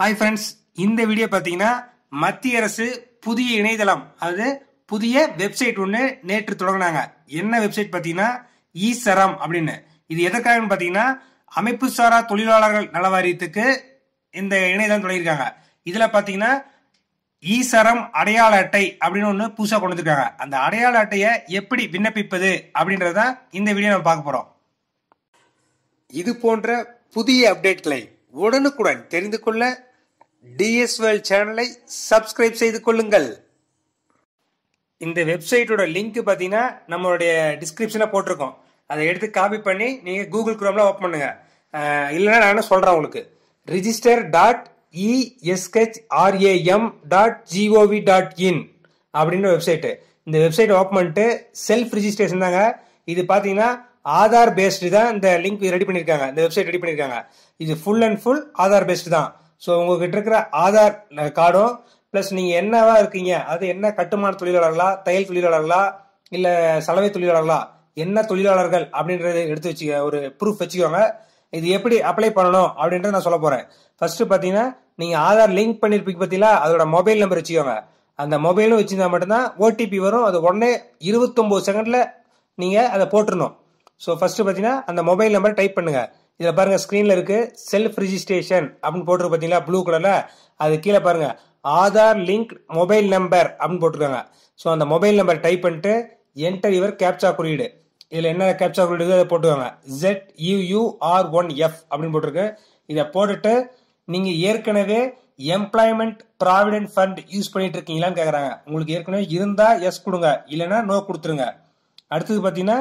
hi friends இந்த video பார்த்தீங்கன்னா மத்திய அரசு புதிய இணையதளம் அதாவது புதிய வெப்சைட் ஒன்று நேற்று தொடங்கினாங்க என்ன வெப்சைட் பார்த்தீங்கன்னா இ சரம் அப்படின்னு இது எதற்காகன்னு பார்த்தீங்கன்னா அமைப்பு சாரா தொழிலாளர்கள் நல வாரியத்துக்கு இந்த இணையதளம் தொடங்கியிருக்காங்க இதில் பார்த்தீங்கன்னா இ சரம் அடையாள அட்டை அப்படின்னு ஒன்று புதுசாக கொண்டு வந்துருக்காங்க அந்த அடையாள அட்டையை எப்படி விண்ணப்பிப்பது அப்படின்றத இந்த வீடியோ நம்ம பார்க்க போகிறோம் இது போன்ற புதிய அப்டேட்களை உடனுக்குடன் தெரிந்து கொள்ள டிஎஸ் வேல் சேனலை சப்ஸ்கிரைப் செய்து கொள்ளுங்கள் இந்த வெப்சைட்டோட லிங்க் பார்த்தீங்கன்னா நம்மளுடைய டிஸ்கிரிப்ஷனில் போட்டிருக்கோம் அதை எடுத்து காப்பி பண்ணி நீங்கள் கூகுள் குரோமில் ஓப்பன் பண்ணுங்கள் இல்லைன்னா நானும் சொல்கிறேன் உங்களுக்கு register dot E S H R A M dot G O V dot in அப்படின்னு வெப்சைட்டு இந்த வெப்சைட் ஓப்பன் பண்ணிட்டு செல்ஃப் ரிஜிஸ்ட்ரேஷன் தாங்க இது பார்த்தீங்கன்னா ஆதார் பேஸ்டு தான் இந்த லிங்க் ரெடி பண்ணியிருக்காங்க இந்த வெப்சைட் ரெடி பண்ணியிருக்காங்க இது full and full Aadhaar based தான் ஸோ உங்ககிட்ட இருக்கிற ஆதார் கார்டும் ப்ளஸ் நீங்கள் என்னவா இருக்கீங்க அது என்ன கட்டுமான தொழிலாளர்களா தையல் தொழிலாளர்களா இல்லை சலவை தொழிலாளர்களா என்ன தொழிலாளர்கள் அப்படின்றத எடுத்து வச்சு ஒரு ப்ரூஃப் வச்சுக்கோங்க இது எப்படி அப்ளை பண்ணணும் அப்படின்றத நான் சொல்ல போகிறேன் ஃபர்ஸ்ட் பார்த்தீங்கன்னா நீங்கள் ஆதார் லிங்க் பண்ணியிருப்பீங்க பார்த்தீங்களா அதோட மொபைல் நம்பர் வச்சுக்கோங்க அந்த மொபைலும் வச்சுருந்தா மட்டும்தான் ஓடிபி வரும் அது உடனே இருபத்தொம்போது செகண்டில் நீங்கள் அதை போட்டுருணும் ஸோ ஃபர்ஸ்ட் பார்த்தீங்கன்னா அந்த மொபைல் நம்பர் டைப் பண்ணுங்க இதில் பாருங்க ஸ்க்ரீனில் இருக்கு செல்ஃப் ரிஜிஸ்ட்ரேஷன் அப்படின்னு போட்டுருக்கு பார்த்தீங்களா ப்ளூ கலர்ல அது கீழே பாருங்க ஆதார் லிங்க் மொபைல் நம்பர் அப்படின்னு போட்டுருக்காங்க ஸோ அந்த மொபைல் நம்பர் டைப் பண்ணிட்டு என்டர் யுவர் கேப்சா குறியீடு இதில் என்ன கேப்சா குறியீடு அதை போட்டுக்கோங்க ஜெட் யூயூஆர் ஒன் எஃப் அப்படின்னு போட்டிருக்கு இதை போட்டுட்டு நீங்கள் ஏற்கனவே எம்ப்ளாய்மெண்ட் ப்ராவிடென்ட் ஃபண்ட் யூஸ் பண்ணிட்டு இருக்கீங்களான்னு கேட்குறாங்க உங்களுக்கு ஏற்கனவே இருந்தால் எஸ் கொடுங்க இல்லைன்னா நோ கொடுத்துருங்க அடுத்தது பார்த்தீங்கன்னா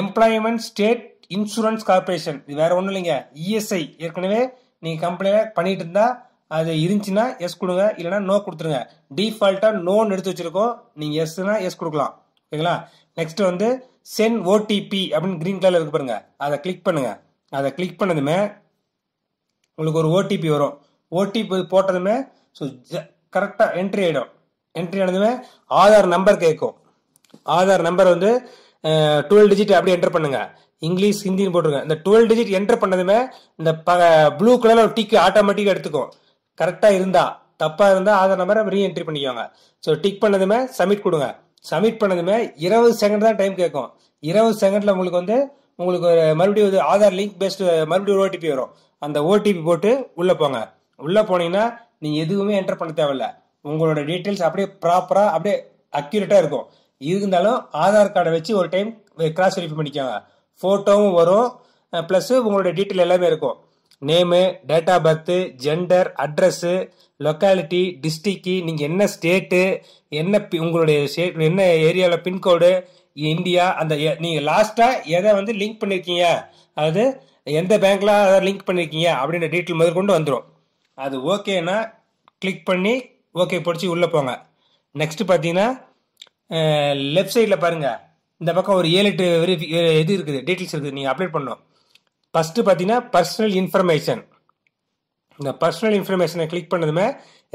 எம்ப்ளாய்மெண்ட் ஸ்டேட் இன்சூரன்ஸ் கார்பரேஷன் இது வேற ஒன்றும் இல்லைங்க இஎஸ்ஐ e ஏற்கனவே நீங்கள் கம்பெனியில் பண்ணிட்டு இருந்தா அது இருந்துச்சுன்னா எஸ் கொடுங்க இல்லைனா நோ கொடுத்துருங்க டிஃபால்ட்டாக நோன்னு எடுத்து வச்சிருக்கோம் நீங்கள் எஸ்னா எஸ் கொடுக்கலாம் ஓகேங்களா நெக்ஸ்ட் வந்து சென் ஓடிபி அப்படின்னு கிரீன் கலரில் இருக்கு பாருங்க அதை கிளிக் பண்ணுங்க அதை கிளிக் பண்ணதுமே உங்களுக்கு ஒரு ஓடிபி வரும் ஓடிபி போட்டதுமே ஸோ கரெக்டாக என்ட்ரி ஆகிடும் என்ட்ரி ஆனதுமே ஆதார் நம்பர் கேட்கும் ஆதார் நம்பர் வந்து டுவெல் டிஜிட் அப்படியே என்டர் பண்ணுங்க இங்கிலீஷ் ஹிந்தின்னு போட்டுருங்க இந்த டுவெல் டிஜிட் என்டர் பண்ணதுமே இந்த ப ப்ளூ கலரில் ஒரு டிக்கு ஆட்டோமேட்டிக்காக எடுத்துக்கும் கரெக்டாக இருந்தா தப்பாக இருந்தால் அதை நம்பரை என்ட்ரி பண்ணிக்கோங்க ஸோ டிக் பண்ணதுமே சப்மிட் கொடுங்க சப்மிட் பண்ணதுமே இருபது செகண்ட் தான் டைம் கேட்கும் இருபது செகண்டில் உங்களுக்கு வந்து உங்களுக்கு ஒரு மறுபடியும் ஒரு ஆதார் லிங்க் பேஸ்டு மறுபடியும் ஒரு ஓடிபி வரும் அந்த ஓடிபி போட்டு உள்ளே போங்க உள்ளே போனீங்கன்னா நீங்கள் எதுவுமே என்டர் பண்ண தேவையில்ல உங்களோட டீட்டெயில்ஸ் அப்படியே ப்ராப்பராக அப்படியே அக்யூரேட்டாக இருக்கும் இருந்தாலும் ஆதார் கார்டை வச்சு ஒரு டைம் கிராஸ் வெரிஃபை பண்ணிக்கோங்க ஃபோட்டோவும் வரும் ப்ளஸ்ஸு உங்களுடைய டீட்டெயில் எல்லாமே இருக்கும் name date of birth gender address locality district நீங்கள் என்ன ஸ்டேட்டு என்ன உங்களுடைய ஸ்டேட் என்ன ஏரியாவில் பின்கோடு இந்தியா அந்த நீங்கள் லாஸ்ட்டாக எதை வந்து லிங்க் பண்ணியிருக்கீங்க அதாவது எந்த பேங்க்லாம் அதை லிங்க் பண்ணியிருக்கீங்க அப்படின்ற டீட்டெயில் முதற்கொண்டு வந்துடும் அது ஓகேன்னா கிளிக் பண்ணி ஓகே பிடிச்சி உள்ளே போங்க நெக்ஸ்ட்டு பார்த்தீங்கன்னா லெஃப்ட் சைடில் பாருங்கள் இந்த பக்கம் ஒரு ஏழு எட்டு வெரி இது இருக்குது டீட்டெயில்ஸ் இருக்குது நீங்கள் அப்டேட் பண்ணணும் ஃபஸ்ட்டு பார்த்தீங்கன்னா பர்சனல் இன்ஃபர்மேஷன் இந்த பர்சனல் இன்ஃபர்மேஷனை கிளிக் பண்ணதுமே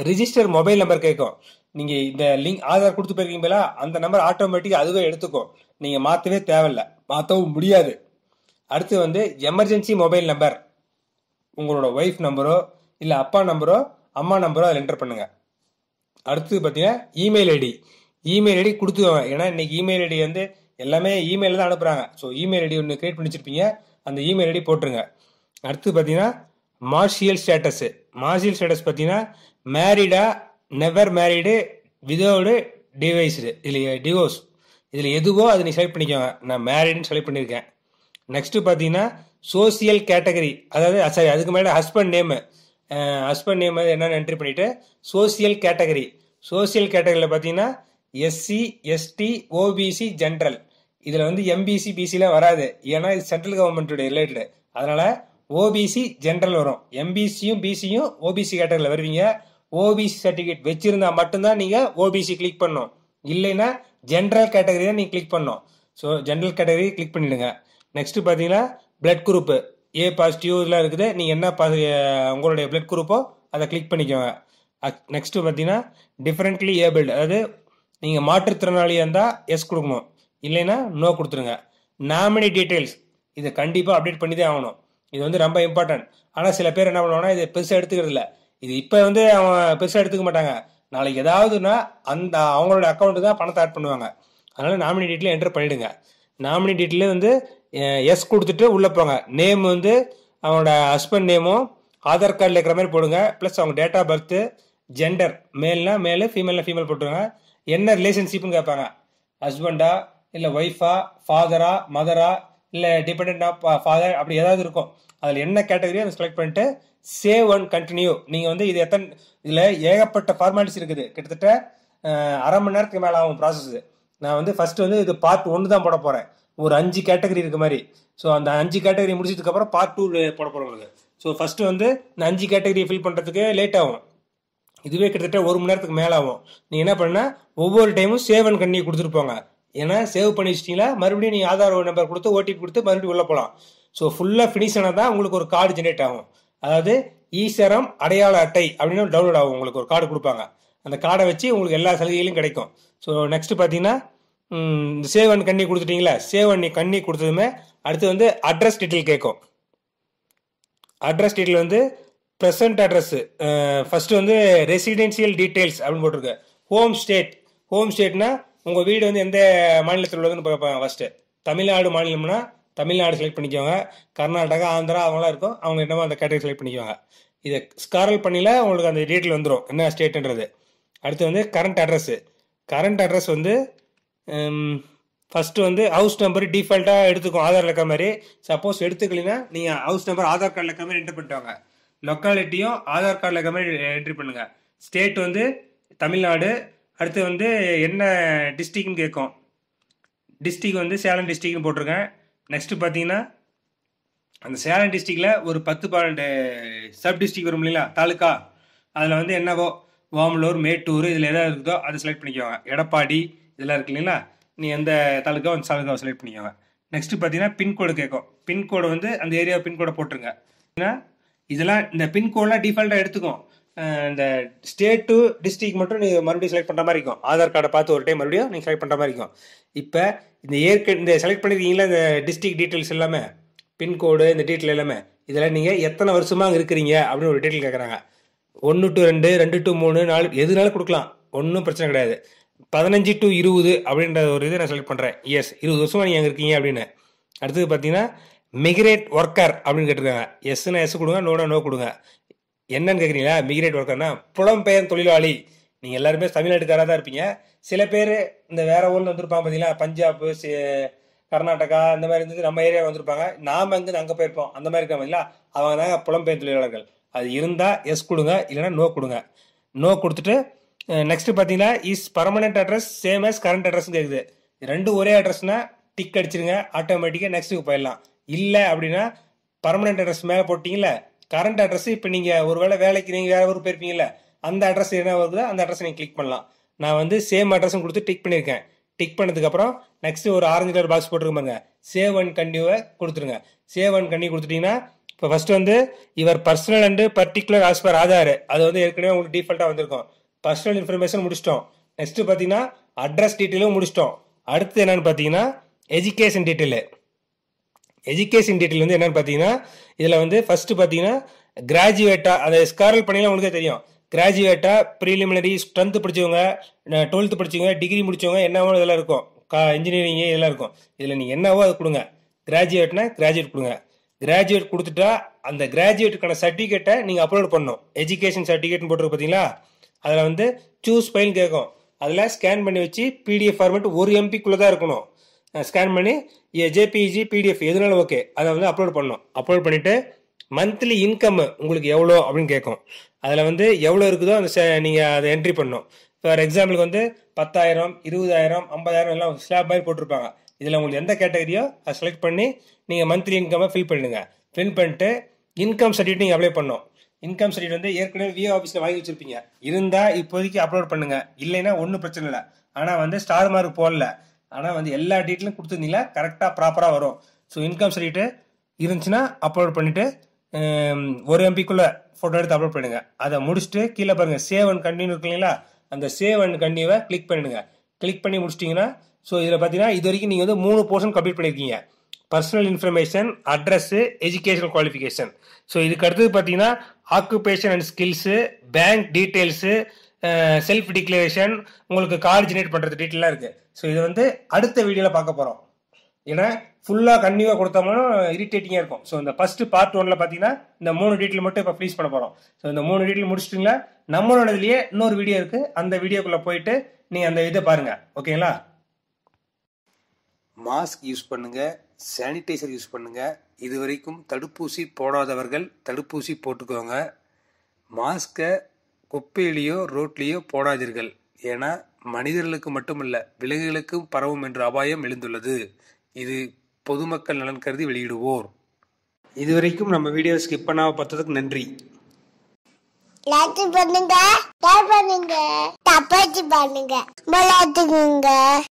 ரிஜிஸ்டர் மொபைல் நம்பர் கேட்கும் நீங்கள் இந்த லிங்க் ஆதார் கொடுத்து போயிருக்கீங்களா அந்த நம்பர் ஆட்டோமேட்டிக்காக அதுவே எடுத்துக்கும் நீங்கள் மாற்றவே தேவையில்ல மாற்றவும் முடியாது அடுத்து வந்து எமர்ஜென்சி மொபைல் நம்பர் உங்களோட ஒய்ஃப் நம்பரோ இல்லை அப்பா நம்பரோ அம்மா நம்பரோ அதில் என்டர் பண்ணுங்கள் அடுத்து பார்த்தீங்கன்னா இமெயில் ஐடி இமெயில் ஐடி கொடுத்துக்கோங்க ஏன்னா இன்னைக்கு இமெயில் ஐடி வந்து எல்லாமே இமெயில் தான் அனுப்புகிறாங்க ஸோ இமெயில் ஐடி ஒன்று கிரியேட் பண்ணி வச்சிருப்பீங்க அந்த இமெயில் ஐடி போட்டுருங்க அடுத்து பார்த்தீங்கன்னா மார்ஷியல் ஸ்டேட்டஸு மார்ஷியல் ஸ்டேட்டஸ் பார்த்தீங்கன்னா married never married widowed divorced இதில் டிவோர்ஸ் இதில் எதுவோ அதை நீ செலக்ட் பண்ணிக்கோங்க நான் மேரிடுன்னு செலக்ட் பண்ணியிருக்கேன் நெக்ஸ்ட்டு பார்த்தீங்கன்னா சோசியல் கேட்டகரி அதாவது சாரி அதுக்கு மேலே ஹஸ்பண்ட் நேமு ஹஸ்பண்ட் நேம் என்னென்னு என்ட்ரி பண்ணிவிட்டு சோசியல் கேட்டகரி சோசியல் கேட்டகரியில் பார்த்தீங்கன்னா எஸ்சி எஸ்டி ஓபிசி ஜென்ரல் இதில் வந்து எம்பிசி பிசிலாம் வராது ஏன்னா இது சென்ட்ரல் கவர்மெண்ட்டுடைய ரிலேட்டடு அதனால் ஓபிசி ஜென்ரல் வரும் எம்பிசியும் பிசியும் ஓபிசி கேட்டகரியில் வருவீங்க ஓபிசி சர்டிஃபிகேட் வச்சுருந்தா மட்டும்தான் நீங்கள் ஓபிசி கிளிக் பண்ணும் இல்லைன்னா ஜென்ரல் கேட்டகரி தான் நீங்கள் கிளிக் பண்ணும் ஸோ ஜென்ரல் கேட்டகரி கிளிக் பண்ணிவிடுங்க நெக்ஸ்ட்டு பார்த்தீங்கன்னா பிளட் குரூப்பு ஏ பாசிட்டிவ் இதெல்லாம் இருக்குது நீங்கள் என்ன பா உங்களுடைய பிளட் குரூப்போ அதை கிளிக் பண்ணிக்கோங்க நெக்ஸ்ட்டு பார்த்தீங்கன்னா டிஃப்ரெண்ட்லி ஏபிள்டு அதாவது நீங்கள் மாற்றுத்திறனாளியாக இருந்தால் எஸ் கொடுக்கணும் இல்லைன்னா நோ கொடுத்துருங்க நாமினி டீட்டெயில்ஸ் இதை கண்டிப்பாக அப்டேட் பண்ணி தான் ஆகணும் இது வந்து ரொம்ப இம்பார்ட்டன்ட் ஆனால் சில பேர் என்ன பண்ணுவாங்கன்னா இது பெருசாக எடுத்துக்கிறது இல்லை இது இப்போ வந்து அவன் பெருசாக எடுத்துக்க மாட்டாங்க நாளைக்கு ஏதாவதுன்னா அந்த அவங்களோட அக்கௌண்ட்டு தான் பணத்தை ஆட் பண்ணுவாங்க அதனால் நாமினி டீட்டெயில் என்டர் பண்ணிவிடுங்க நாமினி டீட்டெயிலே வந்து எஸ் கொடுத்துட்டு உள்ளே போங்க நேம் வந்து அவனோட ஹஸ்பண்ட் நேமும் ஆதார் கார்டில் இருக்கிற மாதிரி போடுங்க ப்ளஸ் அவங்க டேட் ஆஃப் பர்த்து ஜெண்டர் மேல்னா மேலு ஃபீமேல்னா ஃபீமேல் போட்டுருங்க என்ன ரிலேஷன்ஷிப்னு கேட்பாங்க ஹஸ்பண்டா இல்லை ஒய்ஃபா ஃபாதரா மதரா இல்லை டிபெண்ட் ஃபாதர் அப்படி ஏதாவது இருக்கும் அதில் என்ன கேட்டகரியோ அதை செலக்ட் பண்ணிட்டு சேவ் அண்ட் கண்டினியூ நீங்கள் வந்து இது எத்தனை இதில் ஏகப்பட்ட ஃபார்மாலிட்டிஸ் இருக்குது கிட்டத்தட்ட அரை மணி நேரத்துக்கு மேலே ஆகும் ப்ராசஸ் நான் வந்து ஃபஸ்ட்டு வந்து இது பார்ட் ஒன்று தான் போட போகிறேன் ஒரு அஞ்சு கேட்டகரி இருக்க மாதிரி ஸோ அந்த அஞ்சு கேட்டகரி முடிச்சதுக்கப்புறம் பார்ட் டூ போட போகிறவங்களுக்கு ஸோ ஃபஸ்ட்டு வந்து இந்த அஞ்சு கேட்டகரி ஃபில் பண்ணுறதுக்கு லேட் ஆகும் இதுவே கிட்டத்தட்ட ஒரு மணி நேரத்துக்கு மேலே ஆகும் நீங்கள் என்ன பண்ண ஒவ்வொரு டைமும் சேவ் அண்ட் கண்ணி கொடுத்துருப்பாங்க ஏன்னா சேவ் பண்ணி வச்சிட்டிங்களா மறுபடியும் நீங்கள் ஆதார் நம்பர் கொடுத்து ஓடிபி கொடுத்து மறுபடியும் உள்ளே போகலாம் ஸோ ஃபுல்லாக ஃபினிஷ் ஆனால் தான் உங்களுக்கு ஒரு கார்டு ஜென்ரேட் ஆகும் அதாவது ஈசரம் அடையாள அட்டை அப்படின்னு டவுன்லோட் ஆகும் உங்களுக்கு ஒரு கார்டு கொடுப்பாங்க அந்த கார்டை வச்சு உங்களுக்கு எல்லா சலுகைகளும் கிடைக்கும் ஸோ நெக்ஸ்ட் பார்த்தீங்கன்னா சேவ் அண்ட் கண்ணி கொடுத்துட்டிங்களா சேவ் அண்ணி கண்ணி கொடுத்ததுமே அடுத்து வந்து அட்ரஸ் டீட்டெயில் கேட்கும் அட்ரஸ் டீட்டெயில் வந்து ப்ரெசன்ட் அட்ரஸ் ஃபர்ஸ்ட் வந்து ரெசிடென்சியல் டீட்டெயில்ஸ் அப்படின்னு போட்டிருக்கு ஹோம் ஸ்டேட் ஹோம் ஸ்டேட்னா உங்கள் வீடு வந்து எந்த மாநிலத்தில் உள்ளதுன்னு பார்ப்பாங்க ஃபஸ்ட்டு தமிழ்நாடு மாநிலம்னா தமிழ்நாடு செலக்ட் பண்ணிக்கோங்க கர்நாடகா ஆந்திரா அவங்களாம் இருக்கும் அவங்க என்னமோ அந்த கேட்டகரி செலக்ட் பண்ணிக்குவாங்க இதை ஸ்காரல் பண்ணியில் உங்களுக்கு அந்த டீட்டெயில் வந்துடும் என்ன ஸ்டேட்டுன்றது அடுத்து வந்து கரண்ட் அட்ரஸ்ஸு கரண்ட் அட்ரஸ் வந்து ஃபஸ்ட்டு um, வந்து ஹவுஸ் நம்பர் டிஃபால்ட்டாக எடுத்துக்கும் ஆதார் இருக்கிற மாதிரி சப்போஸ் எடுத்துக்கலைன்னா நீங்கள் ஹவுஸ் நம்பர் ஆதார் கார்டில் இருக்கிற மாதிரி என்டர் பண்ணிட்டு லொக்காலிட்டியும் ஆதார் கார்டில் இருக்க மாதிரி என்ட்ரி பண்ணுங்க ஸ்டேட் வந்து தமிழ்நாடு அடுத்து வந்து என்ன டிஸ்ட்ரிக்னு கேட்கும் டிஸ்ட்ரிக் வந்து சேலம் டிஸ்ட்ரிக்னு போட்டிருக்கேன் நெக்ஸ்ட்டு பார்த்தீங்கன்னா அந்த சேலம் டிஸ்ட்ரிக்டில் ஒரு பத்து பன்னெண்டு சப் டிஸ்ட்ரிக் வரும் இல்லைங்களா தாலுக்கா அதில் வந்து என்னவோ வாமலூர் மேட்டூர் இதில் எதாவது இருக்குதோ அதை செலக்ட் பண்ணிக்கோங்க எடப்பாடி இதெல்லாம் இருக்கு இல்லைங்களா நீ எந்த தாலுக்கா அந்த தாலுக்காவை செலக்ட் பண்ணிக்கோங்க நெக்ஸ்ட்டு பார்த்தீங்கன்னா பின்கோடு கேட்கும் பின்கோடு வந்து அந்த ஏரியா பின்கோடை போட்டுருங்க ஏன்னா இதெல்லாம் இந்த பின்கோடெலாம் டிஃபால்ட்டாக எடுத்துக்கும் இந்த ஸ்டேட் டு டிஸ்ட்ரிக் மட்டும் நீங்கள் மறுபடியும் செலக்ட் பண்ணுற மாதிரி இருக்கும் ஆதார் கார்டை பார்த்து ஒரு டைம் மறுபடியும் நீங்கள் செலக்ட் பண்ணுற மாதிரி இருக்கும் இப்போ இந்த ஏற்க இந்த செலக்ட் பண்ணியிருக்கீங்களா இந்த டிஸ்ட்ரிக் டீட்டெயில்ஸ் எல்லாமே பின்கோடு இந்த டீட்டெயில் எல்லாமே இதெல்லாம் நீங்கள் எத்தனை வருஷமாக இருக்கிறீங்க அப்படின்னு ஒரு டீட்டெயில் கேட்குறாங்க ஒன்று டு ரெண்டு ரெண்டு டு மூணு நாலு எதுனாலும் கொடுக்கலாம் ஒன்றும் பிரச்சனை கிடையாது பதினஞ்சு டு இருபது அப்படின்ற ஒரு இதை நான் செலக்ட் பண்ணுறேன் எஸ் இருபது வருஷமாக நீங்கள் அங்கே இருக்கீங்க அப்படின்னு அடுத்தது பார்த்தீங்கன்னா மிகிரேட் ஒர்க்கர் அப்படின்னு கேட்டிருக்காங்க எஸ்னா எஸ் கொடுங்க நோனா நோ கொடுங்க என்னன்னு கேட்குறீங்களா மிகிரேட் ஒர்க்கர்னா புலம்பெயர் தொழிலாளி நீங்கள் எல்லாருமே தமிழ்நாட்டுக்காராக தான் இருப்பீங்க சில பேர் இந்த வேற ஊர்ல வந்திருப்பாங்க பார்த்தீங்களா பஞ்சாப் கர்நாடகா இந்த மாதிரி இருந்தது நம்ம ஏரியா வந்திருப்பாங்க நாம் இருந்து அங்கே போயிருப்போம் அந்த மாதிரி இருக்காங்க பார்த்தீங்களா அவங்க தாங்க புலம்பெயர் தொழிலாளர்கள் அது இருந்தால் எஸ் கொடுங்க இல்லைன்னா நோ கொடுங்க நோ கொடுத்துட்டு நெக்ஸ்ட் பார்த்தீங்கன்னா is permanent address same as current address கேட்குது ரெண்டு ஒரே அட்ரஸ்னா டிக் அடிச்சிருங்க ஆட்டோமேட்டிக்காக நெக்ஸ்ட்டுக்கு போயிடலாம் இல்லை அப்படின்னா பர்மனெண்ட் அட்ரஸ் மேலே போட்டிங்கள கரண்ட் அட்ரஸ் இப்போ நீங்கள் ஒருவேளை வேலைக்கு நீங்கள் வேறு ஊர் போயிருப்பீங்கள அந்த அட்ரஸ் என்ன வருதோ அந்த அட்ரஸ் நீங்கள் கிளிக் பண்ணலாம் நான் வந்து சேம் அட்ரஸும் கொடுத்து டிக் பண்ணியிருக்கேன் டிக் பண்ணதுக்கப்புறம் நெக்ஸ்ட் ஒரு ஆரஞ்சு கலர் பாக்ஸ் போட்டுருக்க பாருங்க சேவ் அண்ட் கண்டியூவை கொடுத்துருங்க சேவ் அண்ட் கண்டி கொடுத்துட்டீங்கன்னா இப்போ ஃபர்ஸ்ட் வந்து இவர் personal and particular as per Aadhaar அது வந்து ஏற்கனவே உங்களுக்கு டிஃபால்ட்டாக வந்திருக்கும் பர்சனல் இன்ஃபர்மேஷன் முடிச்சிட்டோம் நெக்ஸ்ட் பார்த்தீங்கன்னா அட்ரஸ் டீட்டெயிலும் முடிச்சிட்டோம் அடுத்து என்னன்னு பார்த்தீங்கன்னா எஜுகேஷன் டீட்டெயிலு எஜுகேஷன் டீட்டெயில் வந்து என்னென்னு பார்த்தீங்கன்னா இதில் வந்து ஃபர்ஸ்ட் பார்த்தீங்கன்னா கிராஜுவேட்டாக அந்த ஸ்காரல் பண்ணினா உங்களுக்கே தெரியும் கிராஜுவேட்டாக ப்ரீலிமினரி ஸ்ட்ரென்த் படித்தவங்க டுவெல்த்து படித்தவங்க டிகிரி முடித்தவங்க என்னவோ இதெல்லாம் இருக்கும் கா இன்ஜினியரிங்கு இதெல்லாம் இருக்கும் இதில் நீங்கள் என்னவோ அது கொடுங்க கிராஜுவேட்னா கிராஜுவேட் கொடுங்க கிராஜுவேட் கொடுத்துட்டா அந்த கிராஜுவேட்டுக்கான சர்டிஃபிகேட்டை நீங்கள் அப்லோட் பண்ணணும் எஜுகேஷன் சர்டிஃபிகேட்னு போட்டிருக்கு பார்த்தீங்களா அதில் வந்து சூஸ் பைன் கேட்கும் அதில் ஸ்கேன் பண்ணி வச்சு பிடிஎஃப் ஃபார்மேட் ஒரு எம்பிக்குள்ளே தான் இருக்கணும் ஸ்கேன் பண்ணி ஜேபிஜி பிடிஎஃப் எதுனாலும் ஓகே அதை வந்து அப்லோட் பண்ணோம் அப்லோட் பண்ணிவிட்டு மந்த்லி இன்கம் உங்களுக்கு எவ்வளோ அப்படின்னு கேட்கும் அதில் வந்து எவ்வளோ இருக்குதோ அந்த நீங்கள் அதை என்ட்ரி பண்ணணும் ஃபார் எக்ஸாம்பிளுக்கு வந்து பத்தாயிரம் இருபதாயிரம் ஐம்பதாயிரம் எல்லாம் ஸ்லாப் மாதிரி போட்டிருப்பாங்க இதில் உங்களுக்கு எந்த கேட்டகரியோ அதை செலக்ட் பண்ணி நீங்கள் மந்த்லி இன்கம்மை ஃபில் பண்ணுங்கள் ஃபில் பண்ணிட்டு இன்கம் சர்டிஃபிகேட் நீங்கள் அப்ளை பண்ணணும் இன்கம் சர்டிஃபிகேட் வந்து ஏற்கனவே விஓ ஆஃபீஸில் வாங்கி வச்சிருப்பீங்க இருந்தால் இப்போதைக்கு அப்லோட் பண்ணுங்கள் இல்லைன்னா ஒன்றும் பிரச்சனை இல்லை ஆனால் வந்து ஸ்டார் மார்க் போடல ஆனால் வந்து எல்லா டீட்டெயிலும் கொடுத்துருந்தீங்களா கரெக்டாக ப்ராப்பராக வரும் ஸோ இன்கம் ஸ்ட்ரீட்டு இருந்துச்சுன்னா அப்லோட் பண்ணிவிட்டு ஒரு எம்பிக்குள்ளே ஃபோட்டோ எடுத்து அப்லோட் பண்ணுங்கள் அதை முடிச்சுட்டு கீழே பாருங்கள் சேவ் அண்ட் கண்டினியூ இருக்கு இல்லைங்களா அந்த சேவ் அண்ட் கண்டினியூவை கிளிக் பண்ணிடுங்க கிளிக் பண்ணி முடிச்சிட்டிங்கன்னா ஸோ இதில் பார்த்தீங்கன்னா இது வரைக்கும் நீங்கள் வந்து மூணு போர்ஷன் கம்ப்ளீட் பண்ணியிருக்கீங்க personal information address educational qualification so இதுக்கு அடுத்தது பார்த்தீங்கன்னா occupation and skills bank details self declaration உங்களுக்கு கார்டு ஜெனரேட் பண்ணுறது டீட்டெயிலாக இருக்குது ஸோ இது வந்து அடுத்த வீடியோவில் பார்க்க போகிறோம் ஏன்னா ஃபுல்லாக கண்டிப்பாக கொடுத்தோம்னா இரிட்டேட்டிங்காக இருக்கும் ஸோ இந்த ஃபஸ்ட்டு பார்ட் ஒனில் பார்த்தீங்கன்னா இந்த மூணு டீட்டெயில் மட்டும் இப்போ ஃப்ளீஸ் பண்ண போகிறோம் ஸோ இந்த மூணு டீட்டெயில் முடிச்சிட்டிங்களா நம்மளோட இதுலேயே இன்னொரு வீடியோ இருக்குது அந்த வீடியோக்குள்ளே போயிட்டு நீங்கள் அந்த இதை பாருங்கள் ஓகேங்களா மாஸ்க் யூஸ் பண்ணுங்கள் சானிடைசர் யூஸ் பண்ணுங்கள் இது வரைக்கும் தடுப்பூசி போடாதவர்கள் தடுப்பூசி போட்டுக்கோங்க மாஸ்க்கை குப்பையிலையோ ரோட்லேயோ போடாதீர்கள் ஏன்னா மனிதர்களுக்கு மட்டுமல்ல விலங்குகளுக்கும் பரவும் என்ற அபாயம் எழுந்துள்ளது இது பொதுமக்கள் நலன் கருதி வெளியிடுவோர் இதுவரைக்கும் நம்ம வீடியோ ஸ்கிப் பண்ணாம பார்த்ததுக்கு நன்றி பண்ணுங்க பண்ணுங்க பண்ணுங்க